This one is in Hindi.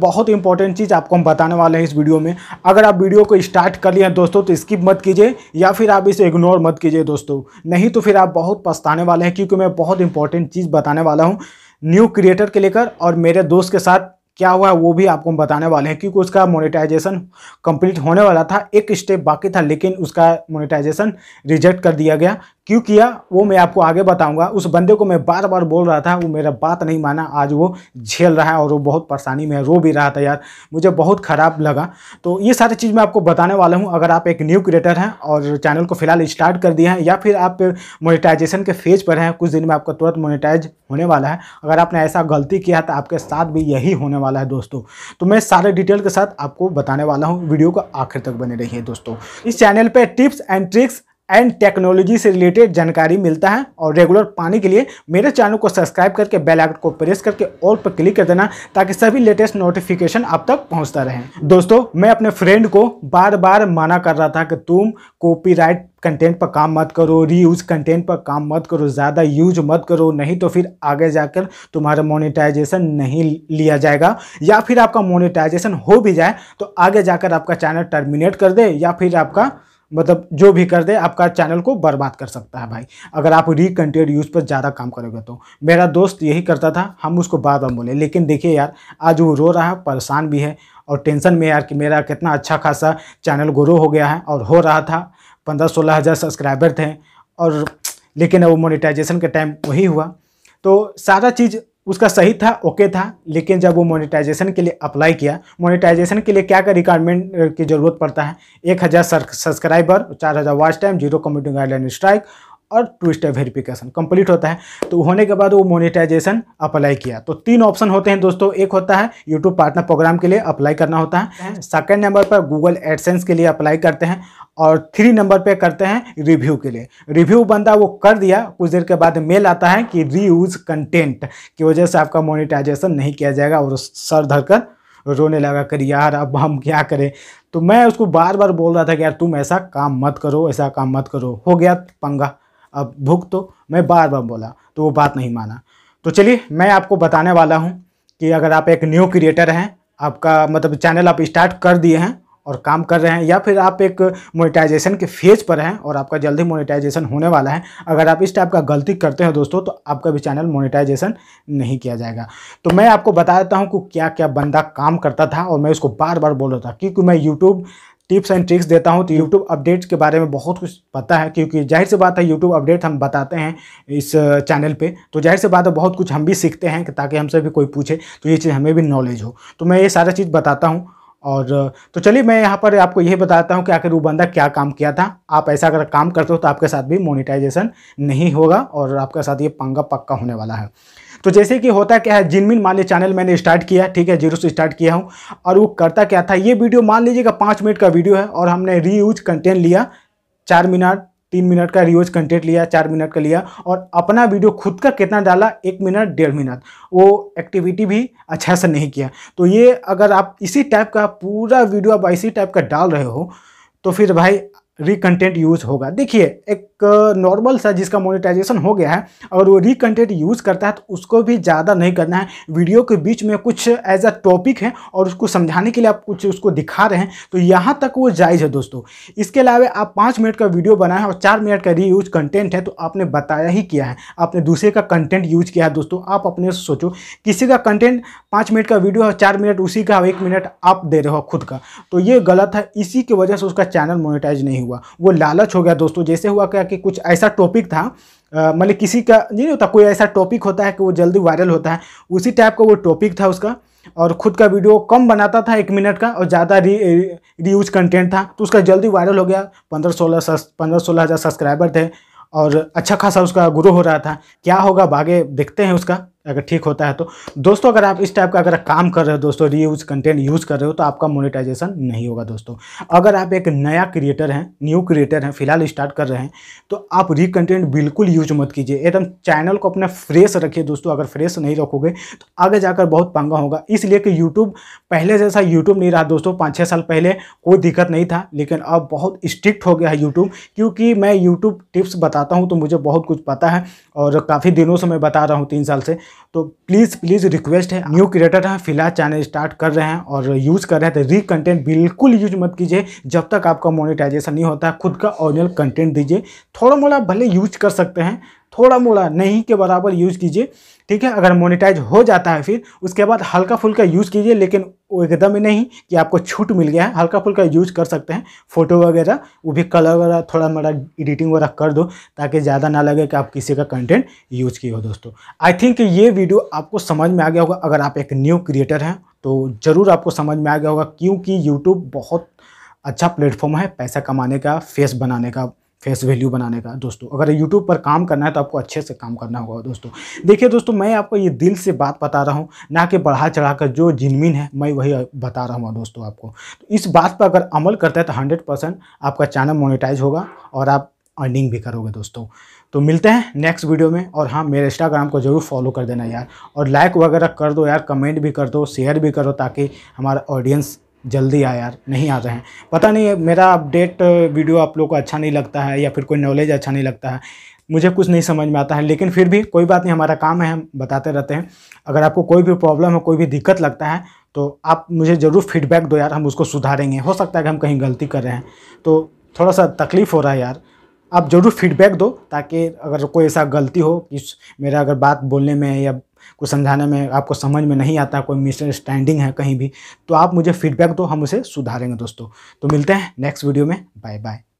बहुत इंपॉर्टेंट चीज़ आपको हम बताने वाले हैं इस वीडियो में अगर आप वीडियो को स्टार्ट कर लिए दोस्तों तो स्किप मत कीजिए या फिर आप इसे इग्नोर मत कीजिए दोस्तों नहीं तो फिर आप बहुत पछताने वाले हैं क्योंकि मैं बहुत इंपॉर्टेंट चीज़ बताने वाला हूँ न्यू क्रिएटर के लेकर और मेरे दोस्त के साथ क्या हुआ है वो भी आपको हम बताने वाले हैं क्योंकि उसका मोनेटाइजेशन कंप्लीट होने वाला था एक स्टेप बाकी था लेकिन उसका मोनेटाइजेशन रिजेक्ट कर दिया गया क्यों किया वो मैं आपको आगे बताऊंगा उस बंदे को मैं बार बार बोल रहा था वो मेरा बात नहीं माना आज वो झेल रहा है और वो बहुत परेशानी में है रो भी रहा था यार मुझे बहुत ख़राब लगा तो ये सारी चीज़ मैं आपको बताने वाला हूँ अगर आप एक न्यू क्रिएटर हैं और चैनल को फिलहाल स्टार्ट कर दिया है या फिर आप मोनिटाइजेशन के फेज पर हैं कुछ दिन में आपका तुरंत मोनिटाइज होने वाला है अगर आपने ऐसा गलती किया तो आपके साथ भी यही होने वाला है दोस्तों तो मैं सारे डिटेल के साथ आपको बताने वाला हूँ वीडियो को आखिर तक बने रही दोस्तों इस चैनल पर tips and tricks and technology से रिलेटेड जानकारी मिलता है और रेगुलर पाने के लिए मेरे चैनल को सब्सक्राइब करके बेल आइकन को प्रेस करके ऑल पर क्लिक कर देना ताकि सभी लेटेस्ट नोटिफिकेशन आप तक पहुंचता रहे दोस्तों मैं अपने फ्रेंड को बार बार मना कर रहा था कि तुम कॉपीराइट कंटेंट पर काम मत करो रीयूज कंटेंट पर काम मत करो ज़्यादा यूज मत करो नहीं तो फिर आगे जाकर तुम्हारा मोनेटाइजेशन नहीं लिया जाएगा या फिर आपका मोनेटाइजेशन हो भी जाए तो आगे जाकर आपका चैनल टर्मिनेट कर दे या फिर आपका मतलब जो भी कर दे आपका चैनल को बर्बाद कर सकता है भाई अगर आप रिकंटेंट यूज़ पर ज़्यादा काम करोगे तो मेरा दोस्त यही करता था हम उसको बार बार बोले लेकिन देखिए यार आज वो रो रहा है परेशान भी है और टेंशन में यार कि मेरा कितना अच्छा खासा चैनल ग्रो हो गया है और हो रहा था पंद्रह सोलह हज़ार सब्सक्राइबर थे और लेकिन अब मोनिटाइजेशन के टाइम वही हुआ तो सारा चीज़ उसका सही था ओके था लेकिन जब वो मोनेटाइजेशन के लिए अप्लाई किया मोनेटाइजेशन के लिए क्या क्या रिक्वायरमेंट की ज़रूरत पड़ता है एक हज़ार सब्सक्राइबर चार हज़ार watch time zero community guideline strike और स्टेप वेरिफिकेशन कंप्लीट होता है तो होने के बाद वो मोनिटाइजेशन अप्लाई किया तो तीन ऑप्शन होते हैं दोस्तों एक होता है यूट्यूब पार्टनर प्रोग्राम के लिए अप्लाई करना होता है सेकेंड हाँ। नंबर पर गूगल एडसेंस के लिए अप्लाई करते हैं और थ्री नंबर पे करते हैं रिव्यू के लिए रिव्यू बंदा वो कर दिया कुछ देर के बाद मेल आता है कि रीयूज कंटेंट की वजह से आपका मोनिटाइजेशन नहीं किया जाएगा और सर धर कर रोने लगा कर यार अब हम क्या करें तो मैं उसको बार बार बोल रहा था कि यार तुम ऐसा काम मत करो ऐसा काम मत करो हो गया पंगा अब भुग तो मैं बार बार बोला तो वो बात नहीं माना तो चलिए मैं आपको बताने वाला हूँ कि अगर आप एक न्यू क्रिएटर हैं आपका मतलब चैनल आप स्टार्ट कर दिए हैं और काम कर रहे हैं या फिर आप एक मोनेटाइजेशन के फेज पर हैं और आपका जल्दी मोनेटाइजेशन होने वाला है अगर आप इस टाइप का गलती करते हैं दोस्तों तो आपका भी चैनल मोनेटाइजेशन नहीं किया जाएगा तो मैं आपको बता देता हूँ कि क्या क्या बंदा काम करता था और मैं उसको बार बार बोल रहा था क्योंकि मैं यूट्यूब टिप्स एंड ट्रिक्स देता हूँ तो यूट्यूब अपडेट्स के बारे में बहुत कुछ पता है क्योंकि जाहिर सी बात है यूट्यूब अपडेट हम बताते हैं इस चैनल पे तो जाहिर सी बात है बहुत कुछ हम भी सीखते हैं ताकि हमसे भी कोई पूछे तो ये चीज़ हमें भी नॉलेज हो तो मैं ये सारा चीज़ बताता हूँ और तो चलिए मैं यहाँ पर आपको यही बताता हूँ कि आखिर वो बंदा क्या काम किया था आप ऐसा अगर काम करते हो तो आपके साथ भी मोनिटाइजेशन नहीं होगा और आपके साथ ये पंगा पक्का होने वाला है तो जैसे कि होता क्या है जिनमिन मान लीजिए चैनल मैंने स्टार्ट किया ठीक है जीरो से स्टार्ट किया हूँ और वो करता क्या था ये वीडियो मान लीजिएगा पाँच मिनट का वीडियो है और हमने रीयूज कंटेंट लिया चार मिनट तीन मिनट का रियूज कंटेंट लिया चार मिनट का लिया और अपना वीडियो खुद का कितना डाला एक मिनट डेढ़ मिनट वो एक्टिविटी भी अच्छा से नहीं किया तो ये अगर आप इसी टाइप का पूरा वीडियो आप इसी टाइप का डाल रहे हो तो फिर भाई रिकंटेंट यूज़ होगा देखिए एक नॉर्मल सा जिसका मोनेटाइजेशन हो गया है और वो रिकंटेंट यूज़ करता है तो उसको भी ज़्यादा नहीं करना है वीडियो के बीच में कुछ एज अ टॉपिक है और उसको समझाने के लिए आप कुछ उसको दिखा रहे हैं तो यहाँ तक वो जायज़ है दोस्तों इसके अलावा आप पाँच मिनट का वीडियो बनाए और चार मिनट का रीयूज कंटेंट है तो आपने बताया ही किया है आपने दूसरे का कंटेंट यूज किया है दोस्तों आप अपने सोचो किसी का कंटेंट पाँच मिनट का वीडियो है चार मिनट उसी का एक मिनट आप दे रहे हो खुद का तो ये गलत है इसी की वजह से उसका चैनल मोनिटाइज नहीं नहीं हुआ वो लालच हो गया दोस्तों जैसे हुआ क्या कि कुछ ऐसा टॉपिक था मतलब किसी का नहीं होता कोई ऐसा टॉपिक होता है कि वो जल्दी वायरल होता है उसी टाइप का वो टॉपिक था उसका और खुद का वीडियो कम बनाता था एक मिनट का और ज़्यादा री रीयूज कंटेंट था तो उसका जल्दी वायरल हो गया पंद्रह सोलह पंद्रह सोलह हज़ार सब्सक्राइबर थे और अच्छा खासा उसका ग्रो हो रहा था क्या होगा भागे देखते हैं उसका अगर ठीक होता है तो दोस्तों अगर आप इस टाइप का अगर काम कर रहे हो दोस्तों रीयूज कंटेंट यूज़ कर रहे हो तो आपका मोनेटाइजेशन नहीं होगा दोस्तों अगर आप एक नया क्रिएटर हैं न्यू क्रिएटर हैं फिलहाल स्टार्ट कर रहे हैं तो आप री कंटेंट बिल्कुल यूज मत कीजिए एकदम चैनल को अपना फ्रेश रखिए दोस्तों अगर फ्रेश नहीं रखोगे तो आगे जाकर बहुत पंगा होगा इसलिए कि यूट्यूब पहले जैसा यूट्यूब नहीं रहा दोस्तों पाँच छः साल पहले कोई दिक्कत नहीं था लेकिन अब बहुत स्ट्रिक्ट हो गया है यूट्यूब क्योंकि मैं यूट्यूब टिप्स बताता हूँ तो मुझे बहुत कुछ पता है और काफ़ी दिनों से मैं बता रहा हूँ तीन साल से तो प्लीज़ प्लीज़ रिक्वेस्ट है न्यू क्रिएटर हैं फिलहाल चैनल स्टार्ट कर रहे हैं और यूज़ कर रहे हैं तो री कंटेंट बिल्कुल यूज मत कीजिए जब तक आपका मोनिटाइजेशन नहीं होता है खुद का ओरिजिनल कंटेंट दीजिए थोड़ा मोड़ा भले यूज कर सकते हैं थोड़ा मोड़ा नहीं के बराबर यूज़ कीजिए ठीक है अगर मोनिटाइज़ हो जाता है फिर उसके बाद हल्का फुल्का यूज़ कीजिए लेकिन वो एकदम ही नहीं कि आपको छूट मिल गया है हल्का फुल्का यूज़ कर सकते हैं फ़ोटो वगैरह वो भी कलर वगैरह थोड़ा मोड़ा एडिटिंग वगैरह कर दो ताकि ज़्यादा ना लगे कि आप किसी का कंटेंट यूज़ किए हो दोस्तों आई थिंक ये वीडियो आपको समझ में आ गया होगा अगर आप एक न्यू क्रिएटर हैं तो ज़रूर आपको समझ में आ गया होगा क्योंकि यूट्यूब बहुत अच्छा प्लेटफॉर्म है पैसा कमाने का फेस बनाने का फेस वैल्यू बनाने का दोस्तों अगर यूट्यूब पर काम करना है तो आपको अच्छे से काम करना होगा दोस्तों देखिए दोस्तों मैं आपको ये दिल से बात बता रहा हूँ ना कि बढ़ा चढ़ा कर जो जिनमिन है मैं वही बता रहा हूँ दोस्तों आपको तो इस बात पर अगर अमल करता है तो हंड्रेड परसेंट आपका चैनल मोनिटाइज होगा और आप अर्निंग भी करोगे दोस्तों तो मिलते हैं नेक्स्ट वीडियो में और हाँ मेरे इंस्टाग्राम को ज़रूर फॉलो कर देना यार और लाइक वगैरह कर दो यार कमेंट भी कर दो शेयर भी करो ताकि हमारा ऑडियंस जल्दी आ यार नहीं आ रहे हैं पता नहीं मेरा अपडेट वीडियो आप लोग को अच्छा नहीं लगता है या फिर कोई नॉलेज अच्छा नहीं लगता है मुझे कुछ नहीं समझ में आता है लेकिन फिर भी कोई बात नहीं हमारा काम है हम बताते रहते हैं अगर आपको कोई भी प्रॉब्लम है कोई भी दिक्कत लगता है तो आप मुझे ज़रूर फीडबैक दो यार हम उसको सुधारेंगे हो सकता है कि हम कहीं गलती कर रहे हैं तो थोड़ा सा तकलीफ़ हो रहा है यार आप ज़रूर फीडबैक दो ताकि अगर कोई ऐसा गलती हो कि मेरा अगर बात बोलने में या को समझाने में आपको समझ में नहीं आता कोई मिसअंडरस्टैंडिंग है कहीं भी तो आप मुझे फीडबैक दो हम उसे सुधारेंगे दोस्तों तो मिलते हैं नेक्स्ट वीडियो में बाय बाय